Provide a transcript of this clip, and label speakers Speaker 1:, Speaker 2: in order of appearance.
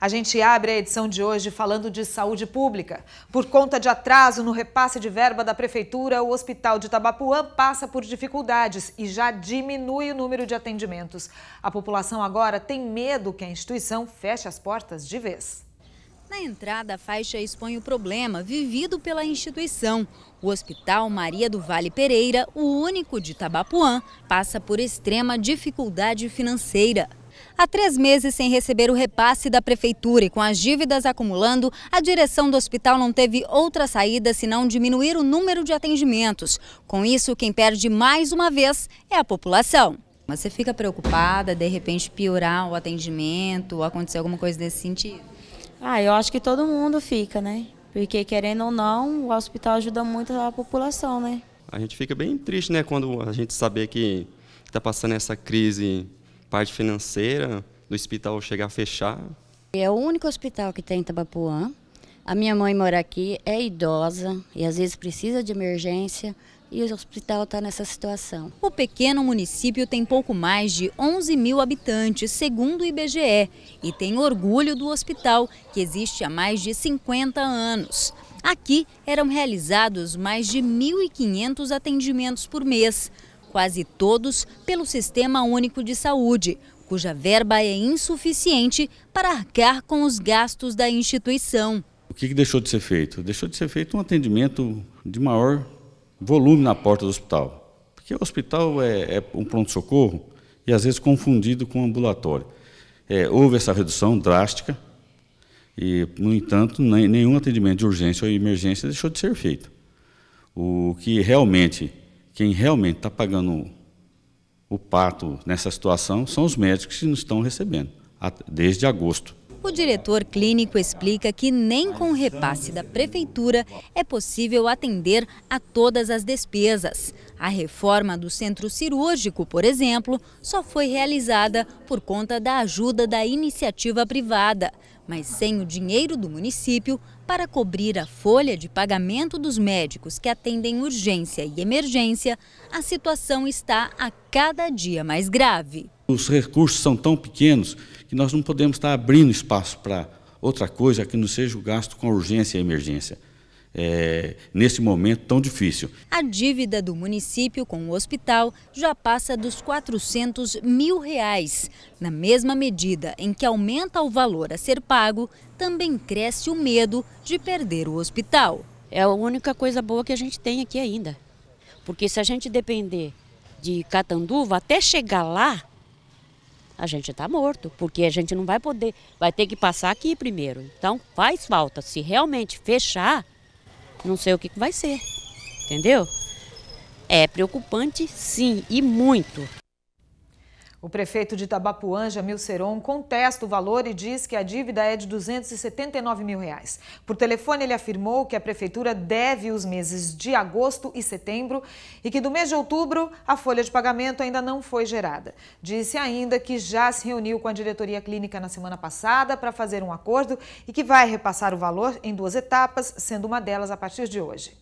Speaker 1: A gente abre a edição de hoje falando de saúde pública. Por conta de atraso no repasse de verba da prefeitura, o Hospital de Tabapuã passa por dificuldades e já diminui o número de atendimentos. A população agora tem medo que a instituição feche as portas
Speaker 2: de vez. Na entrada, a faixa expõe o problema vivido pela instituição. O Hospital Maria do Vale Pereira, o único de Tabapuã, passa por extrema dificuldade financeira. Há três meses sem receber o repasse da prefeitura e com as dívidas acumulando, a direção do hospital não teve outra saída senão diminuir o número de atendimentos. Com isso, quem perde mais uma vez é a população. Você fica preocupada, de repente piorar o atendimento, acontecer alguma coisa nesse sentido? Ah, eu acho que todo mundo fica, né? Porque querendo ou não, o hospital ajuda muito a população, né?
Speaker 3: A gente fica bem triste, né, quando a gente saber que está passando essa crise parte financeira do hospital chegar a fechar.
Speaker 2: É o único hospital que tem em Tabapuã. A minha mãe mora aqui, é idosa e às vezes precisa de emergência e o hospital está nessa situação. O pequeno município tem pouco mais de 11 mil habitantes, segundo o IBGE, e tem orgulho do hospital, que existe há mais de 50 anos. Aqui eram realizados mais de 1.500 atendimentos por mês quase todos pelo Sistema Único de Saúde, cuja verba é insuficiente para arcar com os gastos da instituição.
Speaker 3: O que, deixou de ser feito? Deixou de ser feito um atendimento de maior volume na porta do hospital. Porque o hospital é, é um pronto-socorro e às vezes confundido com ambulatório. É, houve essa redução drástica e, no entanto, nem, nenhum atendimento de urgência ou emergência deixou de ser feito. O que realmente quem realmente está pagando o pato nessa situação são os médicos que não estão recebendo, desde agosto.
Speaker 2: O diretor clínico explica que nem com o repasse da prefeitura é possível atender a todas as despesas. A reforma do centro cirúrgico, por exemplo, só foi realizada por conta da ajuda da iniciativa privada, mas sem o dinheiro do município para cobrir a folha de pagamento dos médicos que atendem urgência e emergência, a situação está a cada dia mais grave
Speaker 3: os recursos são tão pequenos que nós não podemos estar abrindo espaço para outra coisa que não seja o gasto com urgência e emergência. É, nesse momento tão difícil.
Speaker 2: A dívida do município com o hospital já passa dos 400 mil reais. Na mesma medida em que aumenta o valor a ser pago, também cresce o medo de perder o hospital. É a única coisa boa que a gente tem aqui ainda. Porque se a gente depender de Catanduva, até chegar lá, a gente está morto, porque a gente não vai poder, vai ter que passar aqui primeiro. Então faz falta. Se realmente fechar, não sei o que, vai ser, entendeu? É preocupante, sim, e muito.
Speaker 1: O prefeito de Itabapuã, Jamil Seron, contesta o valor e diz que a dívida é de 279 mil reais. Por telefone, ele afirmou que a prefeitura deve os meses de agosto e setembro e que do mês de outubro a folha de pagamento ainda não foi gerada. Disse ainda que já se reuniu com a diretoria clínica na semana passada para fazer um acordo e que vai repassar o valor em duas etapas, sendo uma delas a partir de hoje.